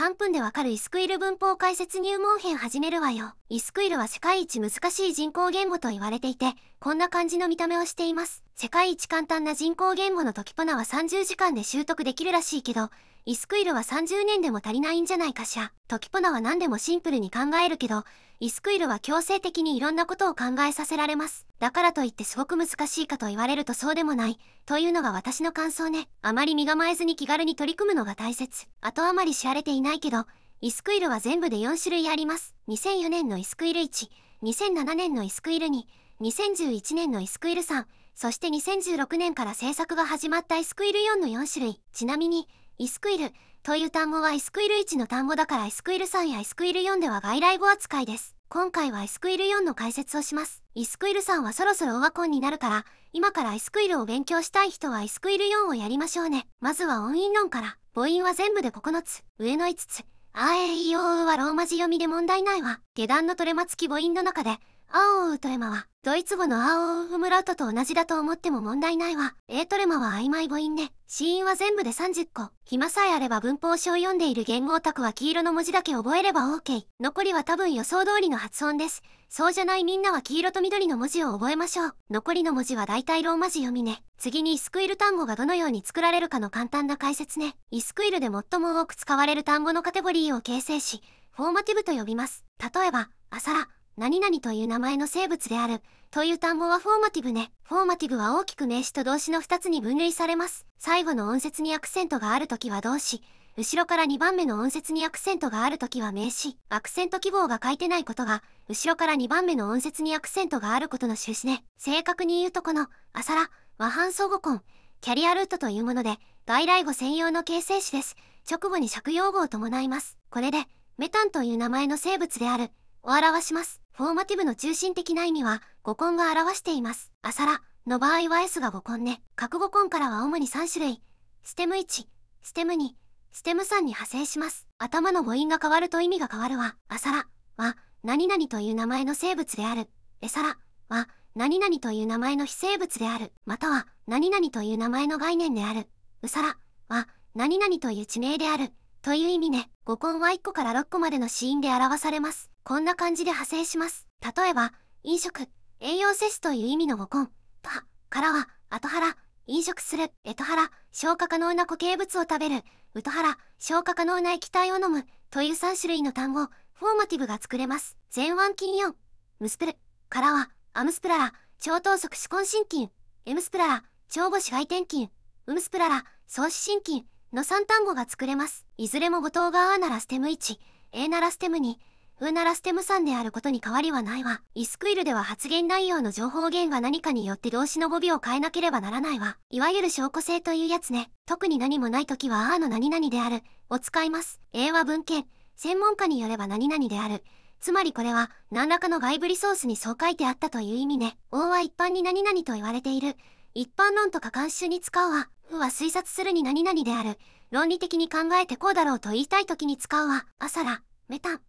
3分でわかるイスクイル文法解説入門編始めるわよ。イスクイルは世界一難しい人工言語と言われていて、こんな感じの見た目をしています。世界一簡単な人工言語のきポナは30時間で習得できるらしいけど、イスクイルは30年でも足りないんじゃないかしら。トキポナは何でもシンプルに考えるけど、イスクイルは強制的にいろんなことを考えさせられます。だからといってすごく難しいかと言われるとそうでもない、というのが私の感想ね。あまり身構えずに気軽に取り組むのが大切。あとあまり知られていないけど、イスクイルは全部で4種類あります。2004年のイスクイル1、2007年のイスクイル2、2011年のイスクイル3、そして2016年から制作が始まったイスクイル4の4種類。ちなみに、イスクイルという単語はイスクイル1の単語だからイスクイル3やイスクイル4では外来語扱いです。今回はイスクイル4の解説をします。イスクイル3はそろそろオワコンになるから、今からイスクイルを勉強したい人はイスクイル4をやりましょうね。まずは音韻論から。母音は全部で9つ、上の5つ。あえいおうはローマ字読みで問題ないわ。下段のトレマ付き母音の中で、青をトレマは、ドイツ語の青をフむラトと同じだと思っても問題ないわ。エートルマは曖昧母音ね。死因は全部で30個。暇さえあれば文法書を読んでいる言語オタクは黄色の文字だけ覚えれば OK。残りは多分予想通りの発音です。そうじゃないみんなは黄色と緑の文字を覚えましょう。残りの文字は大体ローマ字読みね。次にイスクイル単語がどのように作られるかの簡単な解説ね。イスクイルで最も多く使われる単語のカテゴリーを形成し、フォーマティブと呼びます。例えば、アサラ。何々という名前の生物である、という単語はフォーマティブね。フォーマティブは大きく名詞と動詞の2つに分類されます。最後の音節にアクセントがあるときは動詞、後ろから2番目の音節にアクセントがあるときは名詞、アクセント記号が書いてないことが、後ろから2番目の音節にアクセントがあることの終旨ね。正確に言うとこの、アサら、和半相互根、キャリアルートというもので、外来語専用の形成詞です。直後に借用語を伴います。これで、メタンという名前の生物である、を表します。フォーマティブの中心的な意味は、語根が表しています。あさらの場合は S が語根ね。各語根からは主に3種類。ステム1、ステム2、ステム3に派生します。頭の母音が変わると意味が変わるは、あさらは、何々という名前の生物である。えさらは、何々という名前の非生物である。または、何々という名前の概念である。うさらは、何々という地名である。という意味ね。語根は1個から6個までの死因で表されます。こんな感じで派生します。例えば、飲食、栄養摂取という意味の語根、とは、からは、後腹、飲食する、エト腹、消化可能な固形物を食べる、ウト腹、消化可能な液体を飲む、という3種類の単語、フォーマティブが作れます。前腕筋4、ムスプル、からは、アムスプララ、超等速手根心筋、エムスプララ、超母子外転筋、ウムスプララ、創始心筋の3単語が作れます。いずれも母頭がアならステム1、A ならステム2、ウーナラステムさんであることに変わりはないわ。イスクイルでは発言内容の情報源が何かによって動詞の語尾を変えなければならないわ。いわゆる証拠性というやつね。特に何もない時はあーの何々であるを使います。英和文献。専門家によれば何々である。つまりこれは何らかの外部リソースにそう書いてあったという意味ね。王は一般に何々と言われている。一般論とか慣習に使うわ。ふは推察するに何々である。論理的に考えてこうだろうと言いたい時に使うわ。朝ら、メタン。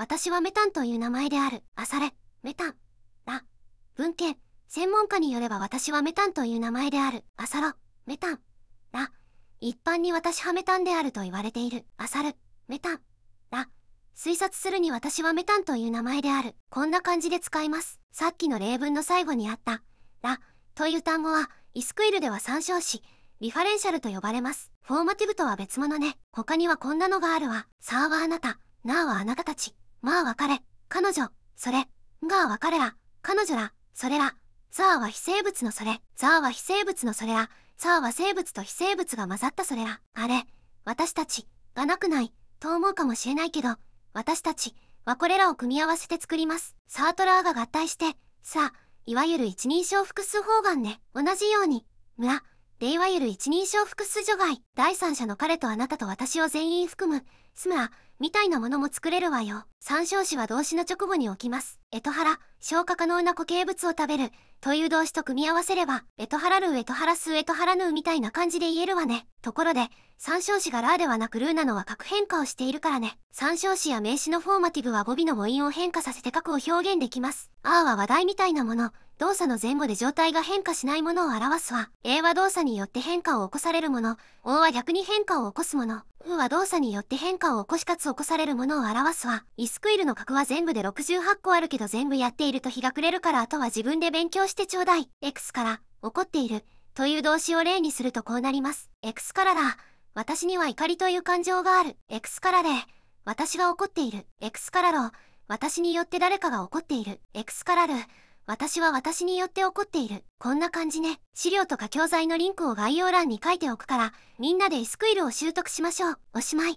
私はメタンという名前である、アサレ、メタン、ラ、文献、専門家によれば私はメタンという名前である、アサロ、メタン、ラ、一般に私はメタンであると言われている、アサル、メタン、ラ、推察するに私はメタンという名前である、こんな感じで使います。さっきの例文の最後にあった、ラ、という単語は、イスクイルでは参照し、リファレンシャルと呼ばれます。フォーマティブとは別物ね。他にはこんなのがあるわ。サーはあなた、ナーはあなたたち。まあ別れ、彼女、それ、が別れら、彼女ら、それら、ザーは非生物のそれ、ザーは非生物のそれら、ザーは生物と非生物が混ざったそれら、あれ、私たち、がなくない、と思うかもしれないけど、私たち、はこれらを組み合わせて作ります。サートラーが合体して、さあ、いわゆる一人称複数方眼ね。同じように、村、でいわゆる一人称複数除外、第三者の彼とあなたと私を全員含む、スムラ、みたいなものも作れるわよ。参照詞は動詞の直後に置きます。エトハラ、消化可能な固形物を食べる、という動詞と組み合わせれば、エトハラルエトハラスエトハラヌーみたいな感じで言えるわね。ところで、参照詞がラーではなくルーなのは角変化をしているからね。参照詞や名詞のフォーマティブは語尾の母音を変化させて角を表現できます。あーは話題みたいなもの、動作の前後で状態が変化しないものを表すわ。A は動作によって変化を起こされるもの。O は逆に変化を起こすもの。U は動作によって変化を起こしかつ起こされるものを表すわ。イスクイルの角は全部で68個あるけど全部やっていると日が暮れるからあとは自分で勉強してちょうだい。X から、怒っている。という動詞を例にするとこうなります。X からだ。私には怒りという感情がある。X からで、私が怒っている。X からろ、私によって誰かが怒っている。X からる、私は私によって怒っている。こんな感じね。資料とか教材のリンクを概要欄に書いておくから、みんなでスクイルを習得しましょう。おしまい。